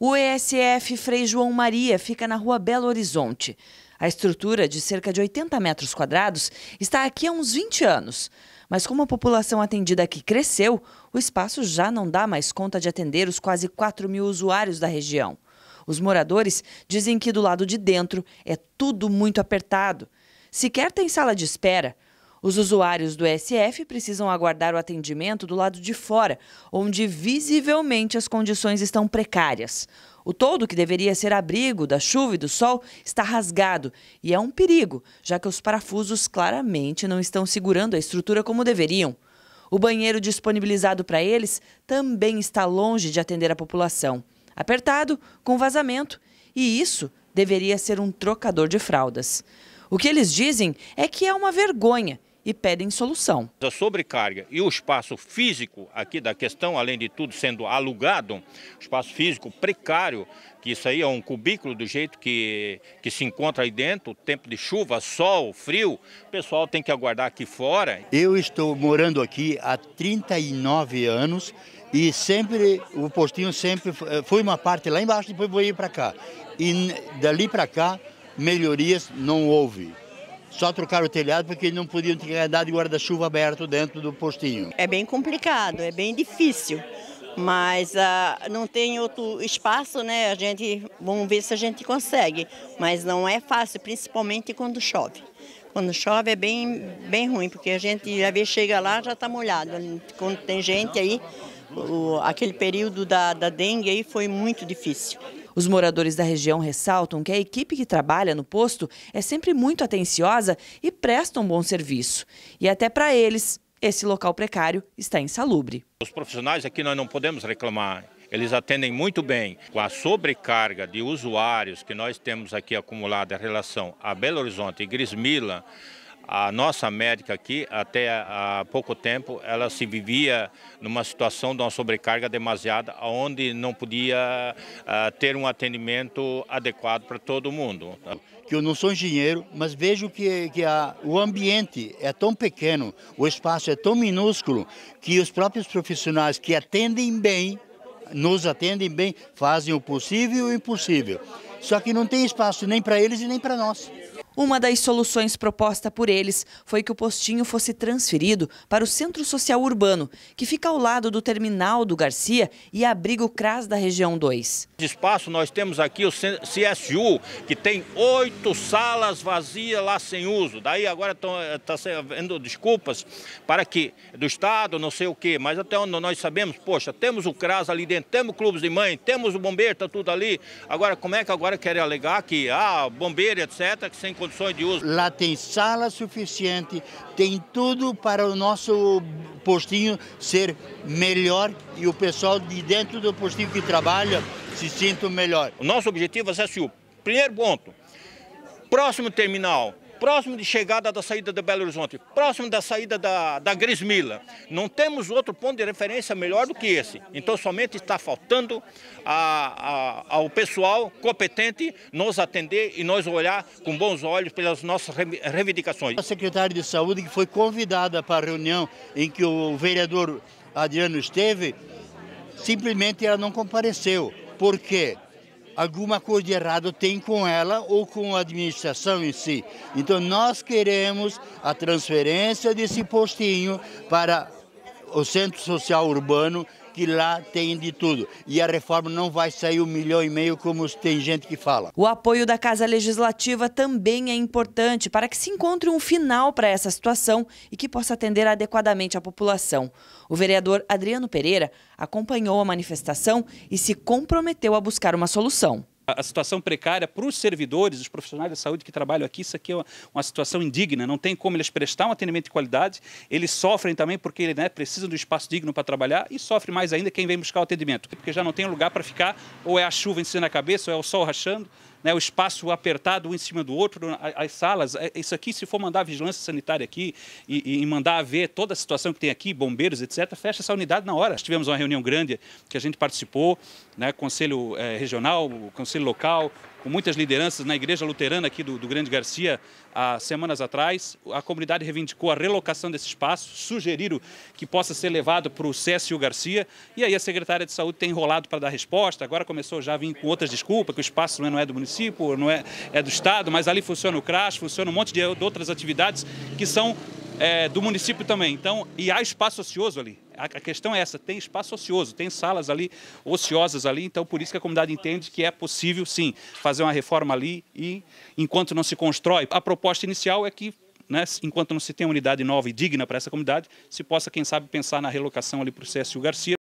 O ESF Frei João Maria fica na rua Belo Horizonte. A estrutura, de cerca de 80 metros quadrados, está aqui há uns 20 anos. Mas como a população atendida aqui cresceu, o espaço já não dá mais conta de atender os quase 4 mil usuários da região. Os moradores dizem que do lado de dentro é tudo muito apertado. Sequer tem sala de espera. Os usuários do SF precisam aguardar o atendimento do lado de fora, onde visivelmente as condições estão precárias. O todo que deveria ser abrigo da chuva e do sol está rasgado e é um perigo, já que os parafusos claramente não estão segurando a estrutura como deveriam. O banheiro disponibilizado para eles também está longe de atender a população. Apertado, com vazamento, e isso deveria ser um trocador de fraldas. O que eles dizem é que é uma vergonha e pedem solução. A sobrecarga e o espaço físico aqui da questão, além de tudo sendo alugado, espaço físico precário, que isso aí é um cubículo do jeito que, que se encontra aí dentro, tempo de chuva, sol, frio, o pessoal tem que aguardar aqui fora. Eu estou morando aqui há 39 anos e sempre o postinho sempre eh, foi uma parte lá embaixo depois vou ir para cá e dali para cá melhorias não houve só trocar o telhado porque eles não podiam ter andado de guarda-chuva aberto dentro do postinho. É bem complicado, é bem difícil mas uh, não tem outro espaço, né? A gente vamos ver se a gente consegue, mas não é fácil, principalmente quando chove. Quando chove é bem, bem ruim, porque a gente já vê, chega lá já está molhado. Quando tem gente aí, o, aquele período da, da dengue aí foi muito difícil. Os moradores da região ressaltam que a equipe que trabalha no posto é sempre muito atenciosa e presta um bom serviço. E até para eles, esse local precário está insalubre. Os profissionais aqui nós não podemos reclamar. Eles atendem muito bem. Com a sobrecarga de usuários que nós temos aqui acumulada em relação a Belo Horizonte e Grismila, a nossa médica aqui, até há pouco tempo, ela se vivia numa situação de uma sobrecarga demasiada, onde não podia ah, ter um atendimento adequado para todo mundo. Tá? Que eu não sou engenheiro, mas vejo que, que a, o ambiente é tão pequeno, o espaço é tão minúsculo, que os próprios profissionais que atendem bem, nos atendem bem, fazem o possível e o impossível. Só que não tem espaço nem para eles e nem para nós. Uma das soluções proposta por eles foi que o postinho fosse transferido para o Centro Social Urbano, que fica ao lado do terminal do Garcia e abriga o CRAS da região 2. De espaço nós temos aqui o CSU, que tem oito salas vazias lá sem uso. Daí agora está eh, sendo desculpas para que do Estado, não sei o quê, mas até onde nós sabemos, poxa, temos o CRAS ali dentro, temos clubes de mãe, temos o bombeiro, está tudo ali. Agora, como é que agora querem alegar que ah, bombeiro, etc., que sem condições de uso. Lá tem sala suficiente, tem tudo para o nosso postinho ser melhor e o pessoal de dentro do postinho que trabalha se sinta melhor. O nosso objetivo é ser assim, o primeiro ponto, próximo terminal, próximo de chegada da saída de Belo Horizonte, próximo da saída da, da Grismila. Não temos outro ponto de referência melhor do que esse. Então somente está faltando a, a, ao pessoal competente nos atender e nós olhar com bons olhos pelas nossas reivindicações. A secretária de Saúde que foi convidada para a reunião em que o vereador Adriano esteve, simplesmente ela não compareceu. Por quê? alguma coisa de errado tem com ela ou com a administração em si. Então nós queremos a transferência desse postinho para o Centro Social Urbano que lá tem de tudo. E a reforma não vai sair um milhão e meio como tem gente que fala. O apoio da Casa Legislativa também é importante para que se encontre um final para essa situação e que possa atender adequadamente a população. O vereador Adriano Pereira acompanhou a manifestação e se comprometeu a buscar uma solução a situação precária para os servidores, os profissionais da saúde que trabalham aqui, isso aqui é uma, uma, situação indigna, não tem como eles prestar um atendimento de qualidade, eles sofrem também porque né, precisam do espaço digno para trabalhar e sofre mais ainda quem vem buscar o atendimento, porque já não tem lugar para ficar, ou é a chuva em cima na cabeça, ou é o sol rachando né, o espaço apertado um em cima do outro, as salas. É, isso aqui, se for mandar a vigilância sanitária aqui e, e mandar ver toda a situação que tem aqui, bombeiros, etc., fecha essa unidade na hora. Nós tivemos uma reunião grande que a gente participou, né, conselho eh, regional, conselho local, com muitas lideranças na igreja luterana aqui do, do Grande Garcia há semanas atrás. A comunidade reivindicou a relocação desse espaço, sugeriram que possa ser levado para o Cécio Garcia. E aí a secretária de Saúde tem enrolado para dar resposta. Agora começou já a vir com outras desculpas, que o espaço não é do município, não é, é do Estado, mas ali funciona o CRAS, funciona um monte de outras atividades que são é, do município também. Então, e há espaço ocioso ali. A, questão é essa, tem espaço ocioso, tem salas ali ociosas ali, então por isso que a comunidade entende que é possível, sim, fazer uma reforma ali e enquanto não se constrói. A proposta inicial é que né, enquanto não se tem uma unidade nova e digna para essa comunidade, se possa, quem sabe, pensar na relocação ali para o Cécio Garcia.